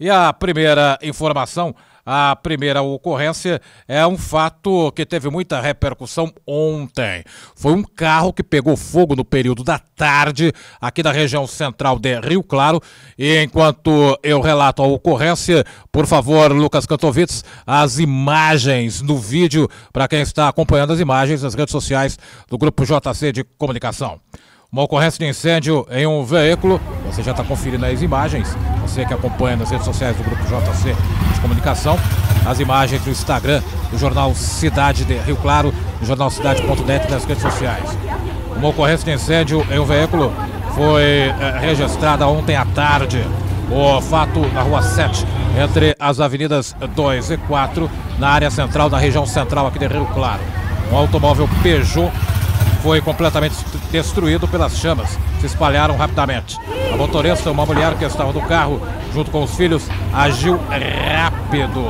E a primeira informação, a primeira ocorrência é um fato que teve muita repercussão ontem. Foi um carro que pegou fogo no período da tarde aqui da região central de Rio Claro. E enquanto eu relato a ocorrência, por favor, Lucas Kantovitz, as imagens no vídeo para quem está acompanhando as imagens nas redes sociais do grupo JC de Comunicação uma ocorrência de incêndio em um veículo. Você já está conferindo as imagens. Você que acompanha nas redes sociais do Grupo JC de Comunicação. As imagens do Instagram do Jornal Cidade de Rio Claro, do jornal Cidade.net nas redes sociais. Uma ocorrência de incêndio em um veículo foi é, registrada ontem à tarde. O fato na Rua 7, entre as avenidas 2 e 4, na área central da região central aqui de Rio Claro. Um automóvel Peugeot foi completamente destruído pelas chamas, se espalharam rapidamente. A motorista, uma mulher que estava no carro junto com os filhos, agiu rápido,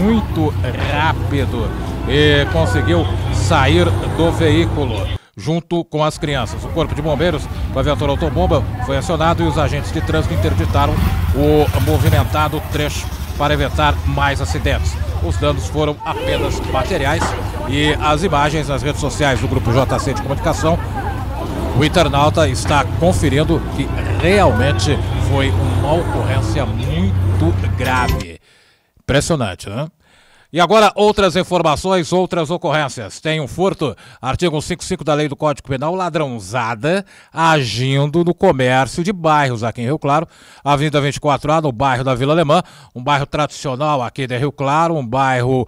muito rápido, e conseguiu sair do veículo junto com as crianças. O corpo de bombeiros com a viatura autobomba foi acionado e os agentes de trânsito interditaram o movimentado trecho para evitar mais acidentes. Os danos foram apenas materiais. E as imagens nas redes sociais do grupo JC de Comunicação, o internauta está conferindo que realmente foi uma ocorrência muito grave. Impressionante, né? E agora outras informações, outras ocorrências. Tem um furto, artigo 55 da Lei do Código Penal, ladrãozada agindo no comércio de bairros aqui em Rio Claro, Avenida 24A, no bairro da Vila Alemã, um bairro tradicional aqui de Rio Claro, um bairro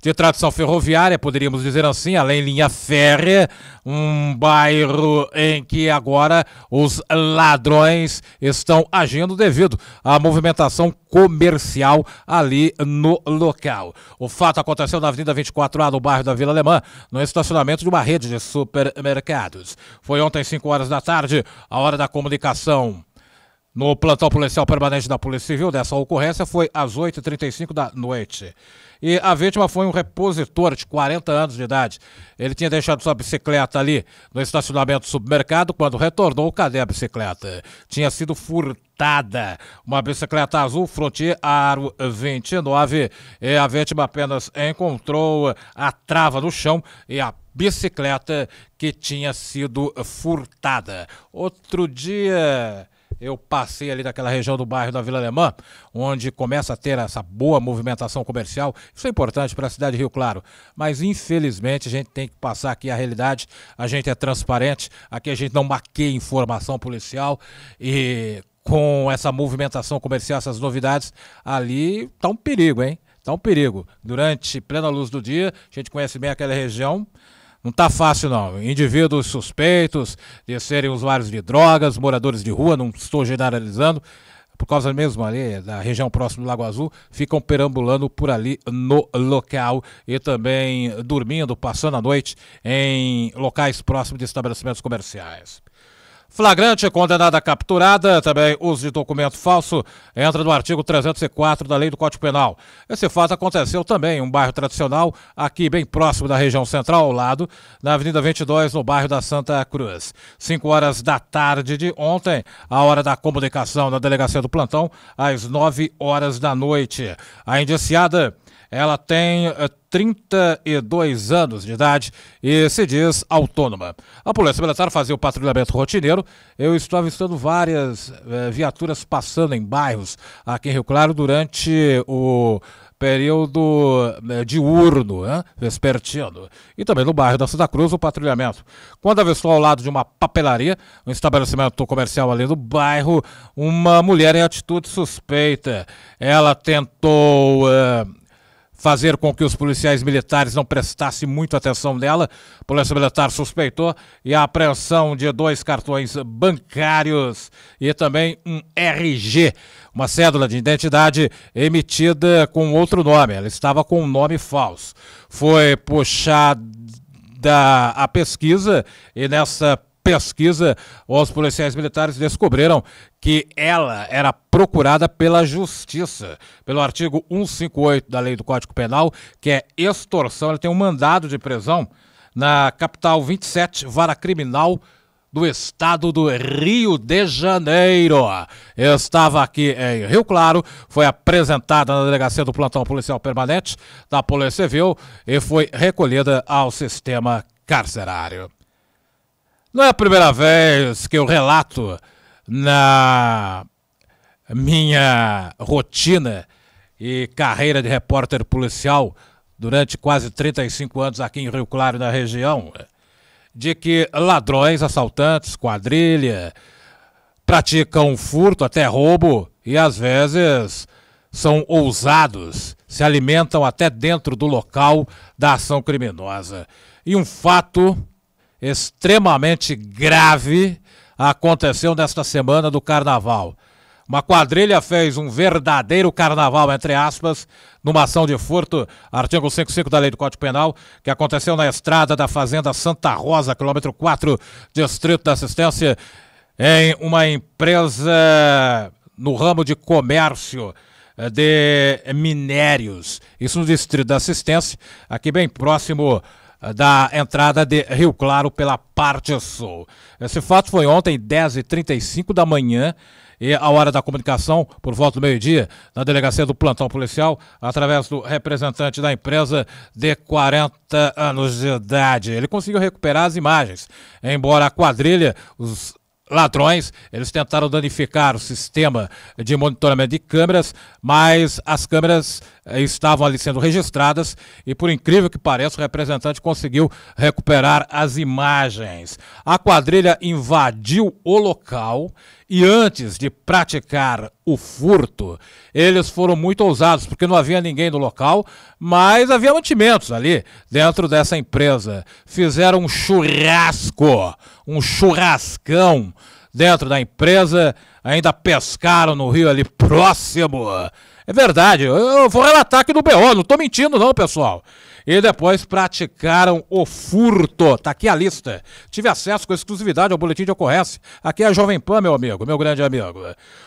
de tradição ferroviária, poderíamos dizer assim, além linha férrea, um bairro em que agora os ladrões estão agindo devido à movimentação comercial ali no local. O fato aconteceu na Avenida 24A, no bairro da Vila Alemã, no estacionamento de uma rede de supermercados. Foi ontem, 5 horas da tarde, a hora da comunicação no plantão policial permanente da Polícia Civil, dessa ocorrência foi às 8h35 da noite. E a vítima foi um repositor de 40 anos de idade. Ele tinha deixado sua bicicleta ali no estacionamento do supermercado. Quando retornou, cadê a bicicleta? Tinha sido furtada. Uma bicicleta azul Frontier Aro 29. E a vítima apenas encontrou a trava no chão e a bicicleta que tinha sido furtada. Outro dia. Eu passei ali daquela região do bairro da Vila Alemã, onde começa a ter essa boa movimentação comercial. Isso é importante para a cidade de Rio Claro. Mas, infelizmente, a gente tem que passar aqui a realidade. A gente é transparente, aqui a gente não maqueia informação policial e. Com essa movimentação comercial, essas novidades, ali está um perigo, hein? Está um perigo. Durante plena luz do dia, a gente conhece bem aquela região, não está fácil, não. Indivíduos suspeitos de serem usuários de drogas, moradores de rua, não estou generalizando, por causa mesmo ali da região próxima do Lago Azul, ficam perambulando por ali no local e também dormindo, passando a noite em locais próximos de estabelecimentos comerciais. Flagrante, condenada capturada, também uso de documento falso, entra no artigo 304 da Lei do Código Penal. Esse fato aconteceu também em um bairro tradicional, aqui bem próximo da região central, ao lado, na Avenida 22, no bairro da Santa Cruz. Cinco horas da tarde de ontem, a hora da comunicação na delegacia do plantão, às nove horas da noite. A indiciada. Ela tem eh, 32 anos de idade e se diz autônoma. A Polícia Militar fazia o patrulhamento rotineiro. Eu estou avistando várias eh, viaturas passando em bairros aqui em Rio Claro durante o período eh, diurno, né, vespertino. E também no bairro da Santa Cruz, o patrulhamento. Quando avistou ao lado de uma papelaria, um estabelecimento comercial ali do bairro, uma mulher em atitude suspeita. Ela tentou eh, fazer com que os policiais militares não prestassem muito atenção dela. A Polícia Militar suspeitou e a apreensão de dois cartões bancários e também um RG, uma cédula de identidade emitida com outro nome. Ela estava com um nome falso. Foi puxada a pesquisa e nessa pesquisa, os policiais militares descobriram que ela era procurada pela Justiça, pelo artigo 158 da Lei do Código Penal, que é extorsão. Ela tem um mandado de prisão na capital 27, vara criminal do estado do Rio de Janeiro. Eu estava aqui em Rio Claro, foi apresentada na delegacia do plantão policial permanente da Polícia Civil e foi recolhida ao sistema carcerário. Não é a primeira vez que eu relato na minha rotina e carreira de repórter policial durante quase 35 anos aqui em Rio Claro, na região, de que ladrões, assaltantes, quadrilha, praticam furto, até roubo e às vezes são ousados, se alimentam até dentro do local da ação criminosa. E um fato extremamente grave aconteceu nesta semana do carnaval. Uma quadrilha fez um verdadeiro carnaval, entre aspas, numa ação de furto, artigo 55 da Lei do Código Penal, que aconteceu na estrada da Fazenda Santa Rosa, quilômetro 4, Distrito da Assistência, em uma empresa no ramo de comércio eh, de minérios. Isso no Distrito da Assistência, aqui bem próximo eh, da entrada de Rio Claro pela parte sul. Esse fato foi ontem, 10h35 da manhã, e a hora da comunicação, por volta do meio-dia, na delegacia do plantão policial, através do representante da empresa de 40 anos de idade. Ele conseguiu recuperar as imagens, embora a quadrilha, os ladrões. Eles tentaram danificar o sistema de monitoramento de câmeras, mas as câmeras eh, estavam ali sendo registradas e, por incrível que pareça, o representante conseguiu recuperar as imagens. A quadrilha invadiu o local e antes de praticar o furto, eles foram muito ousados, porque não havia ninguém no local, mas havia mantimentos ali dentro dessa empresa. Fizeram um churrasco, um churrascão dentro da empresa, ainda pescaram no rio ali próximo é verdade, eu vou relatar aqui no BO, não tô mentindo não, pessoal. E depois praticaram o furto. Tá aqui a lista. Tive acesso com exclusividade ao boletim de ocorrência. Aqui é a Jovem Pan, meu amigo, meu grande amigo.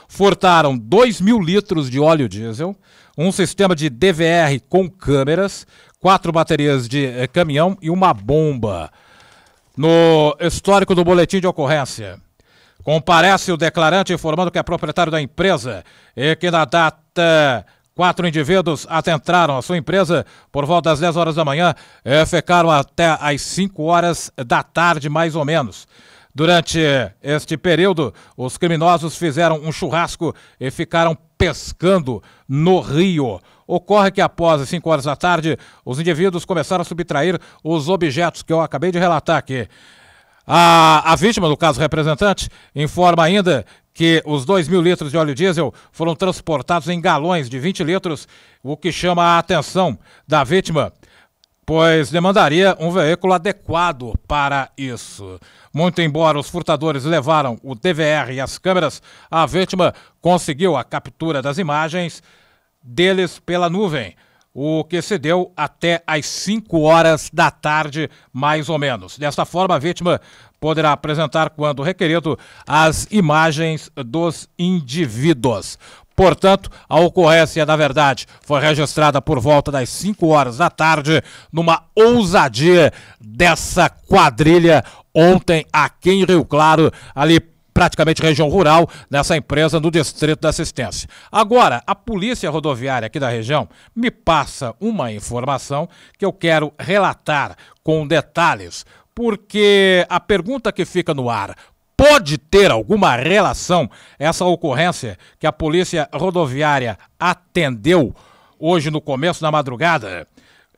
Furtaram 2 mil litros de óleo diesel, um sistema de DVR com câmeras, quatro baterias de eh, caminhão e uma bomba. No histórico do boletim de ocorrência. Comparece o declarante informando que é proprietário da empresa e que na data Quatro indivíduos atentaram a sua empresa por volta das 10 horas da manhã, e eh, ficaram até às 5 horas da tarde, mais ou menos. Durante este período, os criminosos fizeram um churrasco e ficaram pescando no rio. Ocorre que após as 5 horas da tarde, os indivíduos começaram a subtrair os objetos que eu acabei de relatar aqui. A, a vítima, no caso representante, informa ainda que os 2 mil litros de óleo diesel foram transportados em galões de 20 litros, o que chama a atenção da vítima, pois demandaria um veículo adequado para isso. Muito embora os furtadores levaram o DVR e as câmeras, a vítima conseguiu a captura das imagens deles pela nuvem o que se deu até às 5 horas da tarde, mais ou menos. Desta forma, a vítima poderá apresentar, quando requerido, as imagens dos indivíduos. Portanto, a ocorrência, na verdade, foi registrada por volta das 5 horas da tarde, numa ousadia dessa quadrilha ontem aqui em Rio Claro, ali praticamente região rural, nessa empresa no Distrito da Assistência. Agora, a Polícia Rodoviária aqui da região me passa uma informação que eu quero relatar com detalhes, porque a pergunta que fica no ar. Pode ter alguma relação essa ocorrência que a Polícia Rodoviária atendeu hoje no começo da madrugada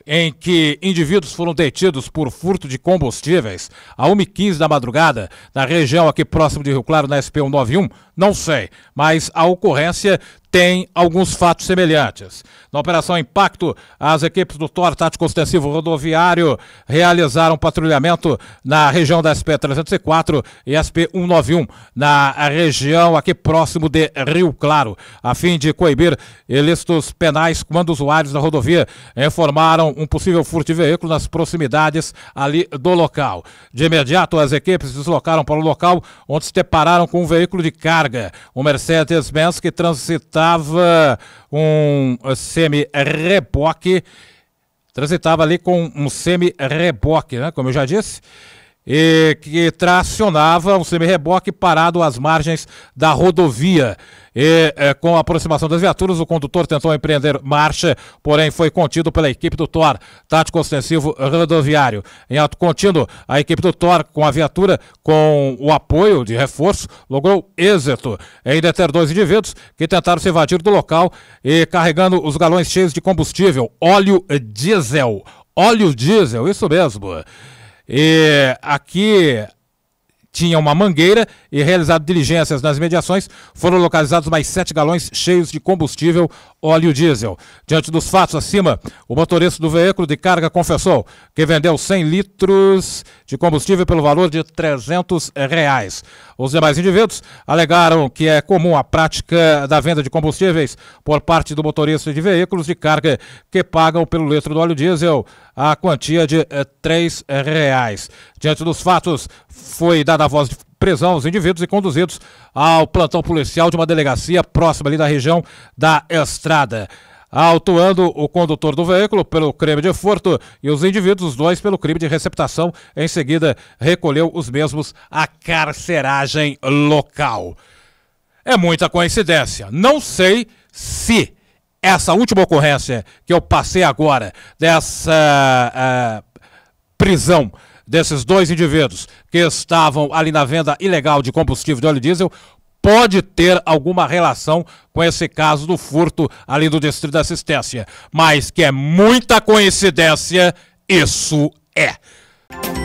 em que indivíduos foram detidos por furto de combustíveis a 1h15 da madrugada, na região aqui próximo de Rio Claro, na SP 191? Não sei, mas a ocorrência tem alguns fatos semelhantes. Na Operação Impacto, as equipes do Tor Tático Ostensivo Rodoviário realizaram patrulhamento na região da SP-304 e SP-191, na região aqui próximo de Rio Claro, a fim de coibir ilícitos penais quando usuários da rodovia informaram um possível furto de veículo nas proximidades ali do local. De imediato, as equipes deslocaram para o local onde se depararam com um veículo de carga, um Mercedes-Benz que transitava transitava um eh, semi-reboque, transitava ali com um semi-reboque, né? Como eu já disse e que tracionava um semi-reboque parado às margens da rodovia. E, é, com a aproximação das viaturas, o condutor tentou empreender marcha, porém foi contido pela equipe do TOR, tático ostensivo rodoviário. Em ato contínuo, a equipe do TOR, com a viatura, com o apoio de reforço, logrou êxito em deter dois indivíduos que tentaram se evadir do local e carregando os galões cheios de combustível, óleo diesel. Óleo diesel, isso mesmo. E aqui tinha uma mangueira e realizado diligências nas mediações, foram localizados mais sete galões cheios de combustível óleo diesel. Diante dos fatos acima, o motorista do veículo de carga confessou que vendeu 100 litros de combustível pelo valor de 300 reais. Os demais indivíduos alegaram que é comum a prática da venda de combustíveis por parte do motorista de veículos de carga que pagam pelo litro do óleo diesel a quantia de eh, três eh, reais. Diante dos fatos, foi dada a voz de prisão aos indivíduos e conduzidos ao plantão policial de uma delegacia próxima ali da região da Estrada. Autuando o condutor do veículo pelo crime de furto e os indivíduos, os dois, pelo crime de receptação. Em seguida, recolheu os mesmos à carceragem local. É muita coincidência. Não sei se essa última ocorrência que eu passei agora, dessa uh, prisão desses dois indivíduos que estavam ali na venda ilegal de combustível de óleo diesel, pode ter alguma relação com esse caso do furto ali do Distrito da Assistência. Mas que é muita coincidência, isso é.